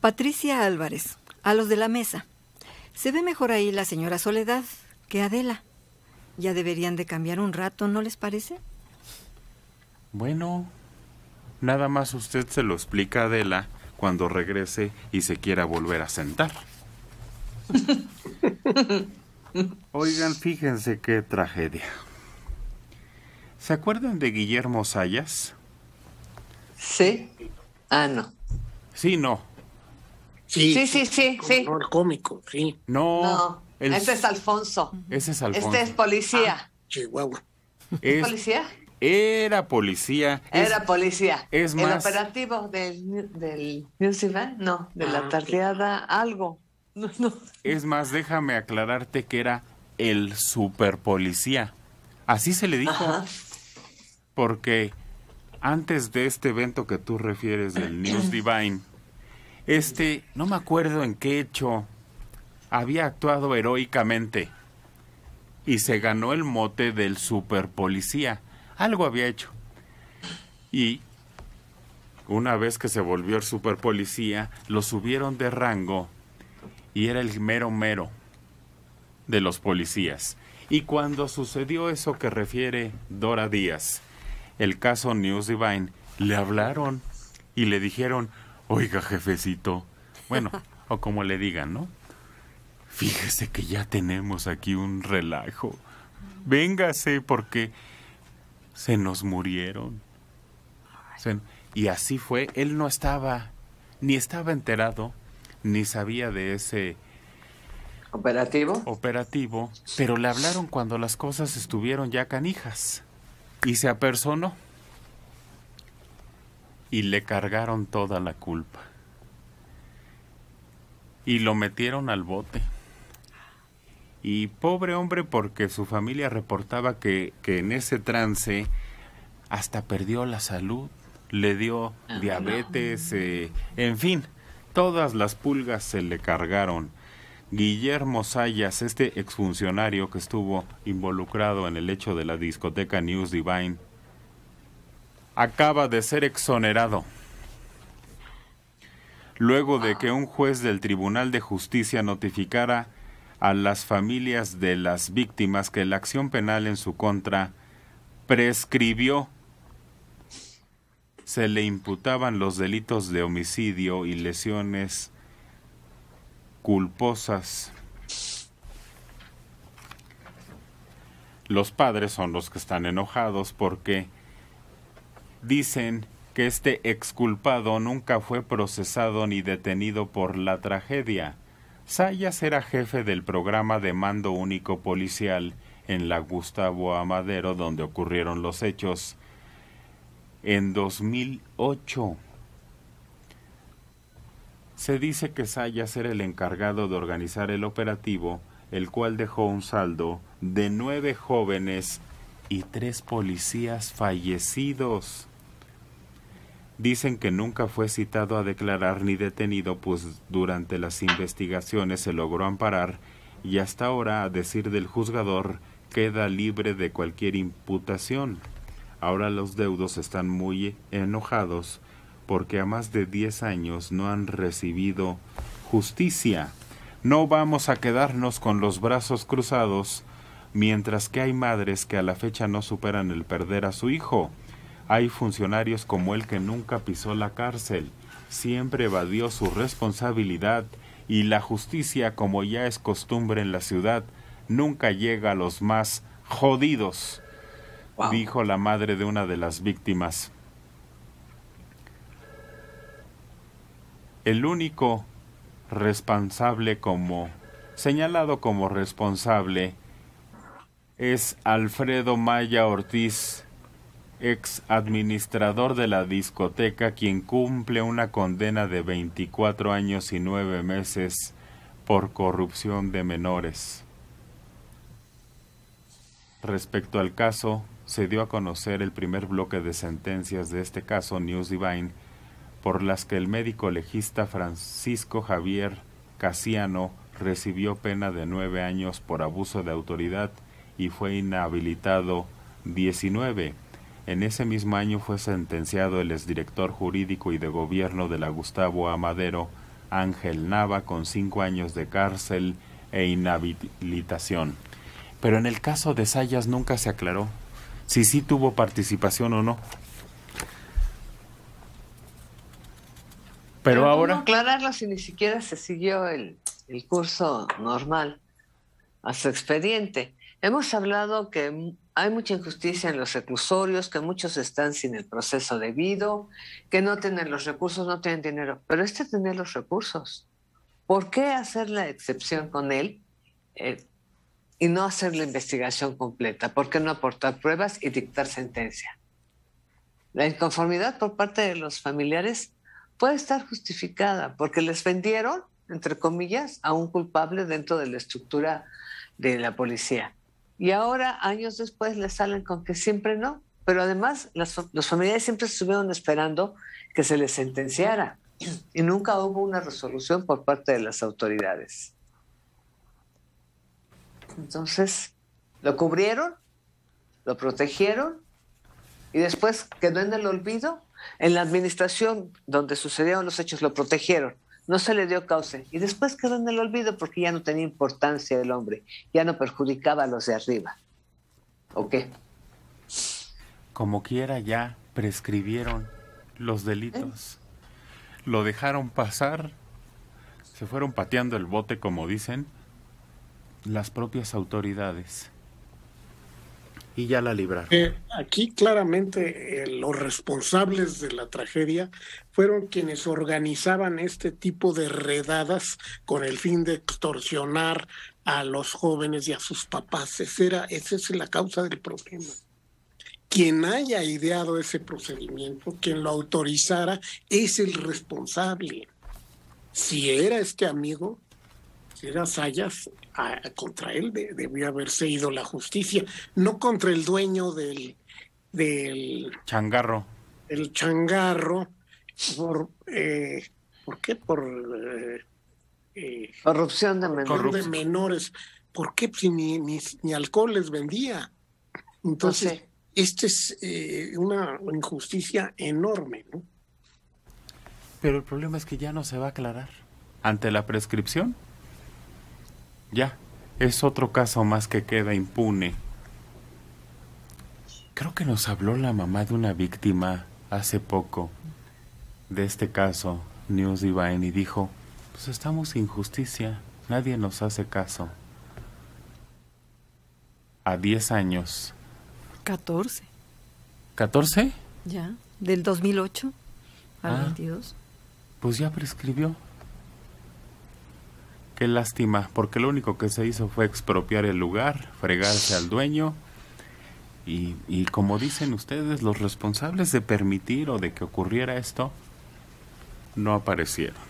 Patricia Álvarez, a los de la mesa. Se ve mejor ahí la señora Soledad que Adela. Ya deberían de cambiar un rato, ¿no les parece? Bueno, nada más usted se lo explica a Adela cuando regrese y se quiera volver a sentar. Oigan, fíjense qué tragedia. ¿Se acuerdan de Guillermo Sayas? Sí. Ah, no. Sí, no. Sí, sí, sí, sí. cómico, sí. No. Este es Alfonso. Ese es Alfonso. Este es policía. Ah, Chihuahua. ¿Es policía? Era policía. Era policía. Es más... El operativo del, del Divine? no, de la ah, tardeada, algo. No, Es más, déjame aclararte que era el super policía. Así se le dijo. Porque antes de este evento que tú refieres del News Divine, este, no me acuerdo en qué hecho había actuado heroicamente y se ganó el mote del superpolicía. Algo había hecho. Y una vez que se volvió el super lo subieron de rango y era el mero mero de los policías. Y cuando sucedió eso que refiere Dora Díaz, el caso News Divine, le hablaron y le dijeron, Oiga, jefecito. Bueno, o como le digan, ¿no? Fíjese que ya tenemos aquí un relajo. Véngase porque se nos murieron. y así fue. Él no estaba, ni estaba enterado, ni sabía de ese... ¿Operativo? Operativo, pero le hablaron cuando las cosas estuvieron ya canijas. Y se apersonó y le cargaron toda la culpa. Y lo metieron al bote. Y pobre hombre porque su familia reportaba que, en ese trance hasta perdió la salud, le dio ah, diabetes, eh, en fin, todas las pulgas se le cargaron. Guillermo Sayas, este exfuncionario que estuvo involucrado en el hecho de la discoteca News Divine, acaba de ser exonerado luego de que un juez del Tribunal de Justicia notificara a las familias de las víctimas que la acción penal en su contra prescribió. Se le imputaban los delitos de homicidio y lesiones culposas. Los padres son los que están enojados porque dicen que este exculpado nunca fue procesado ni detenido por la tragedia. Sayas era jefe del programa de mando único policial en la Gustavo Amadero donde ocurrieron los hechos en 2008. Se dice que Sayas era el encargado de organizar el operativo, el cual dejó un saldo de nueve jóvenes y tres policías fallecidos dicen que nunca fue citado a declarar ni detenido, pues durante las investigaciones se logró amparar y hasta ahora, a decir del juzgador, queda libre de cualquier imputación. Ahora los deudos están muy enojados porque a más de 10 años no han recibido justicia. No vamos a quedarnos con los brazos cruzados mientras que hay madres que a la fecha no superan el perder a su hijo. Hay funcionarios como el que nunca pisó la cárcel, siempre evadió su responsabilidad y la justicia, como ya es costumbre en la ciudad, nunca llega a los más jodidos, dijo la madre de una de las víctimas. El único responsable como señalado como responsable es Alfredo Maya Ortiz ex administrador de la discoteca, quien cumple una condena de 24 años y 9 meses por corrupción de menores. Respecto al caso, se dio a conocer el primer bloque de sentencias de este caso, News Divine, por las que el médico legista Francisco Javier Casiano recibió pena de nueve años por abuso de autoridad y fue inhabilitado 19 en ese mismo año fue sentenciado el exdirector jurídico y de gobierno de la Gustavo Amadero, Ángel Nava, con cinco años de cárcel e inhabilitación. Pero en el caso de Sayas nunca se aclaró si sí tuvo participación o no. Pero, ahora... aclararlo si ni siquiera se siguió el, el curso normal a su expediente. Hemos hablado que hay mucha injusticia en los reclusorios, que muchos están sin el proceso debido, que no tienen los recursos, no tienen dinero, pero este tener los recursos. ¿Por qué hacer la excepción con él eh, y no hacer la investigación completa? ¿Por qué no aportar pruebas y dictar sentencia? La inconformidad por parte de los familiares puede estar justificada porque les vendieron, entre comillas, a un culpable dentro de la estructura de la policía. Y ahora, años después, le salen con que siempre no. Pero además, las, los familiares siempre estuvieron esperando que se les sentenciara y nunca hubo una resolución por parte de las autoridades. Entonces, lo cubrieron, lo protegieron y después quedó en el olvido. En la administración donde sucedieron los hechos lo protegieron, no se le dio causa. y después quedó en el olvido porque ya no tenía importancia el hombre, ya no perjudicaba a los de arriba. ¿O qué? Como quiera ya prescribieron los delitos, ¿Eh? lo dejaron pasar, se fueron pateando el bote como dicen las propias autoridades y ya la libra. Eh, aquí claramente eh, los responsables de la tragedia fueron quienes organizaban este tipo de redadas con el fin de extorsionar a los jóvenes y a sus papás. esa es la causa del problema. Quien haya ideado ese procedimiento, quien lo autorizara, es el responsable. Si era este amigo, era Sayas, a, contra él debía debió haberse ido la justicia, no contra el dueño del... del changarro. El changarro, por, eh, ¿por qué? Por... Eh, eh, corrupción de menores. Corrupción ¿Por qué? Si ni, ni, alcohol les vendía. Entonces, pues esta es una injusticia enorme, Pero el problema es que ya no se va a aclarar. Ante la prescripción, ya, es otro caso más que queda impune. Creo que nos habló la mamá de una víctima hace poco de este caso, News Divine, y dijo, pues estamos sin justicia, nadie nos hace caso. A 10 años. 14. ¿14? Ya, del 2008 al 22. Ah. Pues ya prescribió. Qué lástima, porque lo único que se hizo fue expropiar el lugar, fregarse al dueño. Y, como dicen ustedes, los responsables de permitir o de que ocurriera esto no aparecieron.